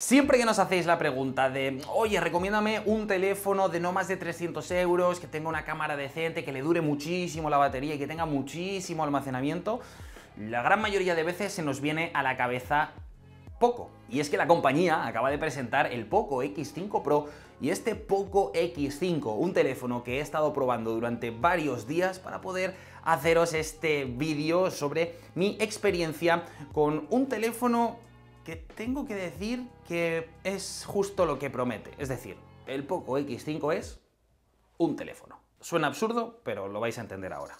Siempre que nos hacéis la pregunta de, oye, recomiéndame un teléfono de no más de 300 euros, que tenga una cámara decente, que le dure muchísimo la batería y que tenga muchísimo almacenamiento, la gran mayoría de veces se nos viene a la cabeza Poco. Y es que la compañía acaba de presentar el Poco X5 Pro y este Poco X5, un teléfono que he estado probando durante varios días para poder haceros este vídeo sobre mi experiencia con un teléfono que tengo que decir que es justo lo que promete. Es decir, el Poco X5 es un teléfono. Suena absurdo, pero lo vais a entender ahora.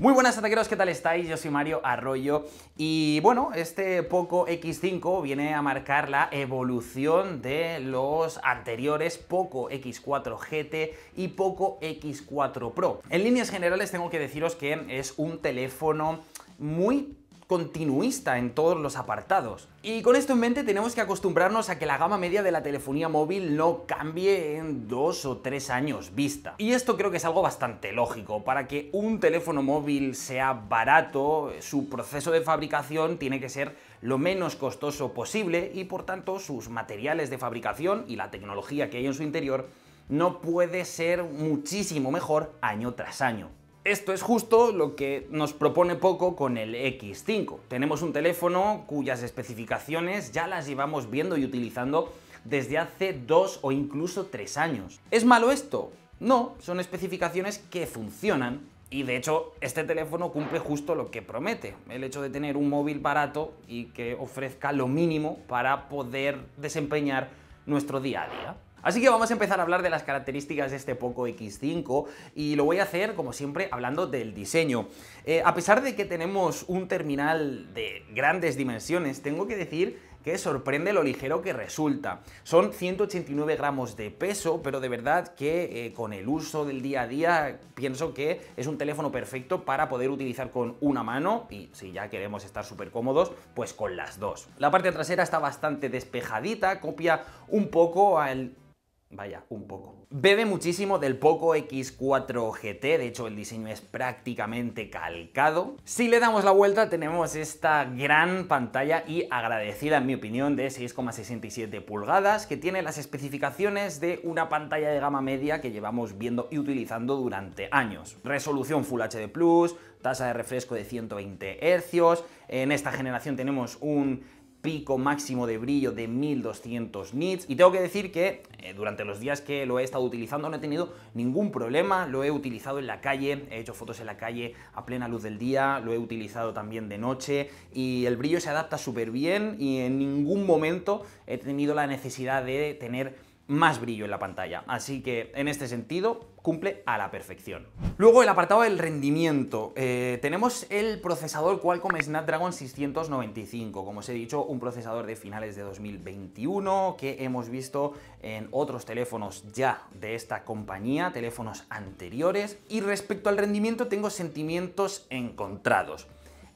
Muy buenas ataqueros, ¿qué tal estáis? Yo soy Mario Arroyo y bueno, este Poco X5 viene a marcar la evolución de los anteriores Poco X4 GT y Poco X4 Pro. En líneas generales tengo que deciros que es un teléfono muy continuista en todos los apartados. Y con esto en mente tenemos que acostumbrarnos a que la gama media de la telefonía móvil no cambie en dos o tres años vista. Y esto creo que es algo bastante lógico. Para que un teléfono móvil sea barato, su proceso de fabricación tiene que ser lo menos costoso posible y por tanto sus materiales de fabricación y la tecnología que hay en su interior no puede ser muchísimo mejor año tras año. Esto es justo lo que nos propone poco con el X5. Tenemos un teléfono cuyas especificaciones ya las llevamos viendo y utilizando desde hace dos o incluso tres años. ¿Es malo esto? No, son especificaciones que funcionan y de hecho este teléfono cumple justo lo que promete, el hecho de tener un móvil barato y que ofrezca lo mínimo para poder desempeñar nuestro día a día. Así que vamos a empezar a hablar de las características de este Poco X5 y lo voy a hacer, como siempre, hablando del diseño. Eh, a pesar de que tenemos un terminal de grandes dimensiones, tengo que decir que sorprende lo ligero que resulta. Son 189 gramos de peso, pero de verdad que eh, con el uso del día a día pienso que es un teléfono perfecto para poder utilizar con una mano y si ya queremos estar súper cómodos, pues con las dos. La parte trasera está bastante despejadita, copia un poco al Vaya, un poco. Bebe muchísimo del Poco X4 GT, de hecho el diseño es prácticamente calcado. Si le damos la vuelta tenemos esta gran pantalla y agradecida en mi opinión de 6,67 pulgadas que tiene las especificaciones de una pantalla de gama media que llevamos viendo y utilizando durante años. Resolución Full HD+, tasa de refresco de 120 Hz, en esta generación tenemos un pico máximo de brillo de 1200 nits y tengo que decir que eh, durante los días que lo he estado utilizando no he tenido ningún problema, lo he utilizado en la calle, he hecho fotos en la calle a plena luz del día, lo he utilizado también de noche y el brillo se adapta súper bien y en ningún momento he tenido la necesidad de tener más brillo en la pantalla. Así que en este sentido cumple a la perfección. Luego el apartado del rendimiento. Eh, tenemos el procesador Qualcomm Snapdragon 695, como os he dicho, un procesador de finales de 2021 que hemos visto en otros teléfonos ya de esta compañía, teléfonos anteriores. Y respecto al rendimiento tengo sentimientos encontrados.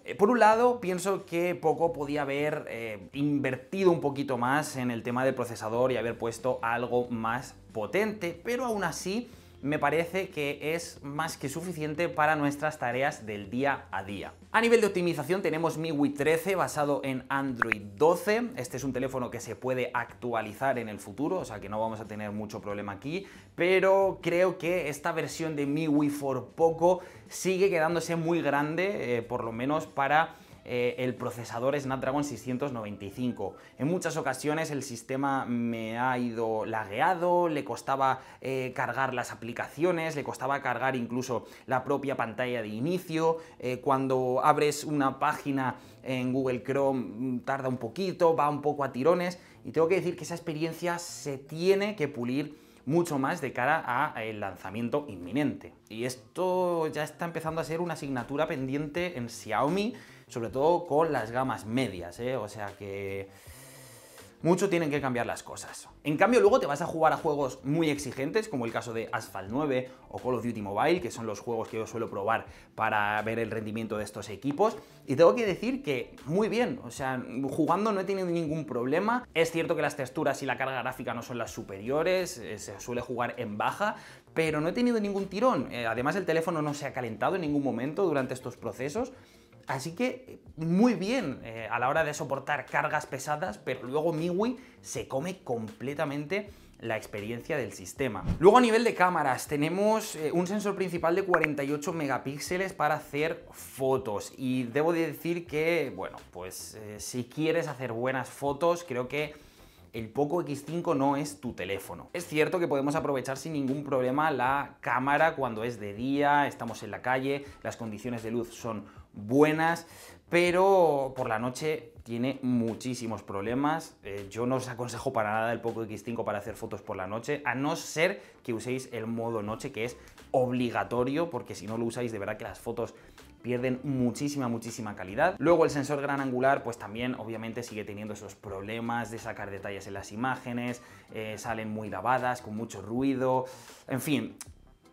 Eh, por un lado, pienso que Poco podía haber eh, invertido un poquito más en el tema del procesador y haber puesto algo más potente, pero aún así me parece que es más que suficiente para nuestras tareas del día a día. A nivel de optimización tenemos MIUI 13 basado en Android 12. Este es un teléfono que se puede actualizar en el futuro, o sea que no vamos a tener mucho problema aquí, pero creo que esta versión de MIUI for poco sigue quedándose muy grande, eh, por lo menos para eh, el procesador Snapdragon 695. En muchas ocasiones el sistema me ha ido lagueado, le costaba eh, cargar las aplicaciones, le costaba cargar incluso la propia pantalla de inicio. Eh, cuando abres una página en Google Chrome mm, tarda un poquito, va un poco a tirones y tengo que decir que esa experiencia se tiene que pulir mucho más de cara al eh, lanzamiento inminente. Y esto ya está empezando a ser una asignatura pendiente en Xiaomi, sobre todo con las gamas medias, eh. o sea que mucho tienen que cambiar las cosas. En cambio, luego te vas a jugar a juegos muy exigentes, como el caso de Asphalt 9 o Call of Duty Mobile, que son los juegos que yo suelo probar para ver el rendimiento de estos equipos. Y tengo que decir que muy bien, o sea, jugando no he tenido ningún problema. Es cierto que las texturas y la carga gráfica no son las superiores, eh, se suele jugar en baja, pero no he tenido ningún tirón. Eh, además, el teléfono no se ha calentado en ningún momento durante estos procesos Así que muy bien eh, a la hora de soportar cargas pesadas, pero luego MIUI se come completamente la experiencia del sistema. Luego a nivel de cámaras tenemos eh, un sensor principal de 48 megapíxeles para hacer fotos y debo decir que, bueno, pues eh, si quieres hacer buenas fotos creo que el Poco X5 no es tu teléfono. Es cierto que podemos aprovechar sin ningún problema la cámara cuando es de día, estamos en la calle, las condiciones de luz son buenas, pero por la noche tiene muchísimos problemas. Eh, yo no os aconsejo para nada el Poco X5 para hacer fotos por la noche, a no ser que uséis el modo noche, que es obligatorio, porque si no lo usáis de verdad que las fotos pierden muchísima, muchísima calidad. Luego el sensor gran angular, pues también obviamente sigue teniendo esos problemas de sacar detalles en las imágenes, eh, salen muy lavadas, con mucho ruido, en fin,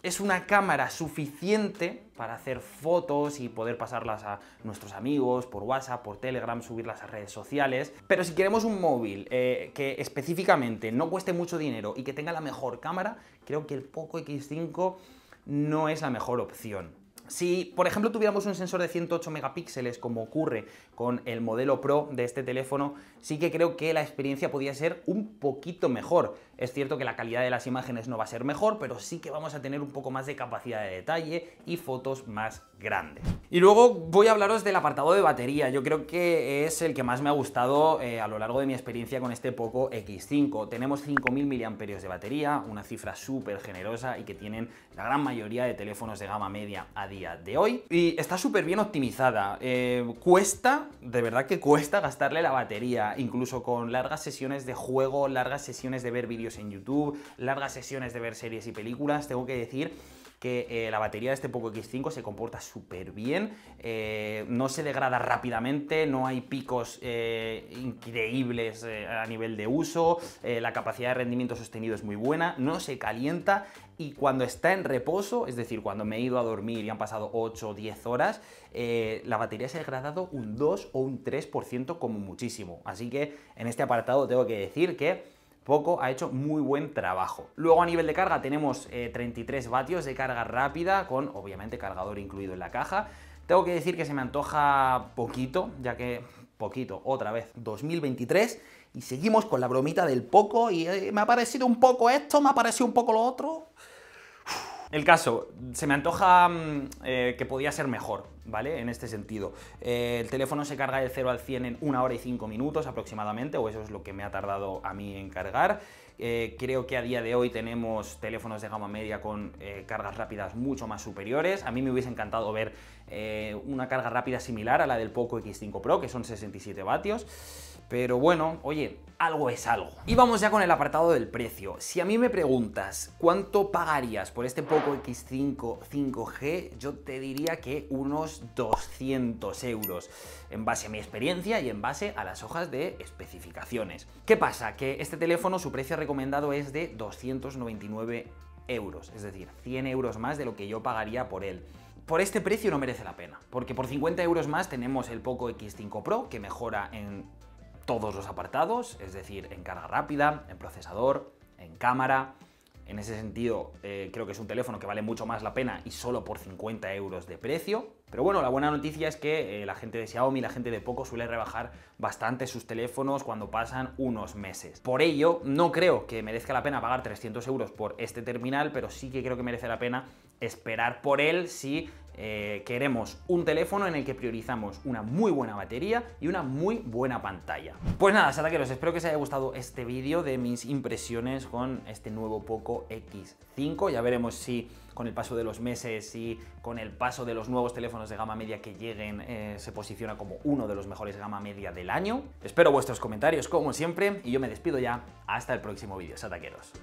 es una cámara suficiente para hacer fotos y poder pasarlas a nuestros amigos, por WhatsApp, por Telegram, subirlas a redes sociales. Pero si queremos un móvil eh, que específicamente no cueste mucho dinero y que tenga la mejor cámara, creo que el Poco X5 no es la mejor opción. Si, por ejemplo, tuviéramos un sensor de 108 megapíxeles, como ocurre con el modelo Pro de este teléfono, sí que creo que la experiencia podría ser un poquito mejor. Es cierto que la calidad de las imágenes no va a ser mejor, pero sí que vamos a tener un poco más de capacidad de detalle y fotos más grandes. Y luego voy a hablaros del apartado de batería. Yo creo que es el que más me ha gustado eh, a lo largo de mi experiencia con este Poco X5. Tenemos 5.000 mAh de batería, una cifra súper generosa y que tienen la gran mayoría de teléfonos de gama media a día de hoy y está súper bien optimizada. Eh, cuesta, de verdad que cuesta gastarle la batería, incluso con largas sesiones de juego, largas sesiones de ver vídeos en YouTube, largas sesiones de ver series y películas, tengo que decir que eh, la batería de este Poco X5 se comporta súper bien, eh, no se degrada rápidamente, no hay picos eh, increíbles a nivel de uso, la capacidad de rendimiento sostenido es muy buena, no se calienta y cuando está en reposo, es decir, cuando me he ido a dormir y han pasado 8 o 10 horas, la batería se ha degradado un 2 o un 3% como muchísimo. Así que en este apartado tengo que decir que poco ha hecho muy buen trabajo. Luego a nivel de carga tenemos 33 eh, vatios de carga rápida con obviamente cargador incluido en la caja. Tengo que decir que se me antoja poquito, ya que poquito, otra vez, 2023 y seguimos con la bromita del poco y eh, me ha parecido un poco esto, me ha parecido un poco lo otro. El caso, se me antoja mm, eh, que podía ser mejor, ¿vale? En este sentido. Eh, el teléfono se carga del 0 al 100 en 1 hora y 5 minutos aproximadamente, o eso es lo que me ha tardado a mí en cargar. Eh, creo que a día de hoy tenemos teléfonos de gama media con cargas rápidas mucho más superiores. A mí me hubiese encantado ver una carga rápida similar a la del Poco X5 Pro, que son 67 vatios. Pero bueno, oye, algo es algo. Y vamos ya con el apartado del precio. Si a mí me preguntas cuánto pagarías por este Poco X5 5G, yo te diría que unos 200 euros, en base a mi experiencia y en base a las hojas de especificaciones. ¿Qué pasa? Que este teléfono, su precio recomendado es de 299 euros, es decir, 100 euros más de lo que yo pagaría por él por este precio no merece la pena, porque por 50 euros más tenemos el Poco X5 Pro, que mejora en todos los apartados, es decir, en carga rápida, en procesador, en cámara. En ese sentido, eh, creo que es un teléfono que vale mucho más la pena y solo por 50 euros de precio. Pero bueno, la buena noticia es que eh, la gente de Xiaomi, la gente de Poco suele rebajar bastante sus teléfonos cuando pasan unos meses. Por ello, no creo que merezca la pena pagar 300 euros por este terminal, pero sí que creo que merece la pena esperar por él si eh, queremos un teléfono en el que priorizamos una muy buena batería y una muy buena pantalla. Pues nada, sataqueros, espero que os haya gustado este vídeo de mis impresiones con este nuevo Poco X5. Ya veremos si con el paso de los meses y con el paso de los nuevos teléfonos de gama media que lleguen eh, se posiciona como uno de los mejores gama media del año. Espero vuestros comentarios como siempre y yo me despido ya. Hasta el próximo vídeo, sataqueros.